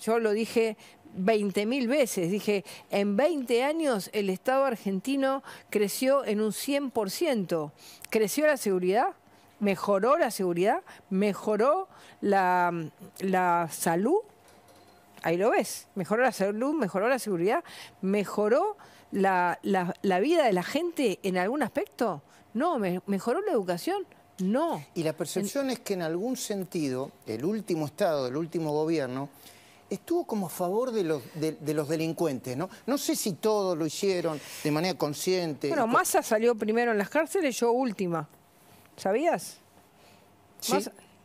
yo lo dije 20.000 veces. Dije, en 20 años el Estado argentino creció en un 100%. Creció la seguridad, mejoró la seguridad, mejoró la, salud. Ahí lo ves, mejoró la salud, mejoró la seguridad, mejoró la, vida de la gente en algún aspecto. No, mejoró la educación. No. Y la percepción es que en algún sentido el último Estado, el último gobierno, estuvo como a favor de los, de, los delincuentes, ¿no? No sé si todos lo hicieron de manera consciente. Bueno, Massa salió primero en las cárceles, yo última. ¿Sabías? Sí.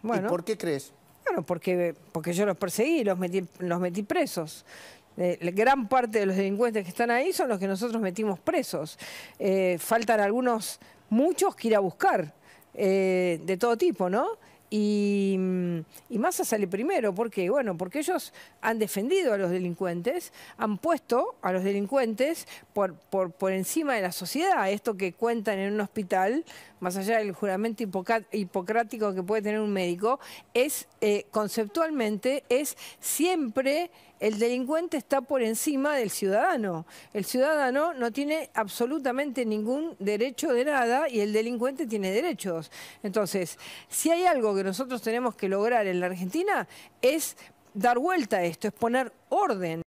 Bueno. ¿Y por qué crees? Bueno, porque, porque yo los perseguí, los metí, los metí presos. Eh, gran parte de los delincuentes que están ahí son los que nosotros metimos presos. Eh, faltan algunos, muchos que ir a buscar, eh, de todo tipo, ¿no? Y, Massa sale primero, ¿por qué? Bueno, porque ellos han defendido a los delincuentes, han puesto a los delincuentes por, por, por encima de la sociedad, esto que cuentan en un hospital, más allá del juramento hipocrático que puede tener un médico, es eh, conceptualmente, es siempre el delincuente está por encima del ciudadano. El ciudadano no tiene absolutamente ningún derecho de nada y el delincuente tiene derechos. Entonces, si hay algo que nosotros tenemos que lograr en la Argentina es dar vuelta a esto, es poner orden.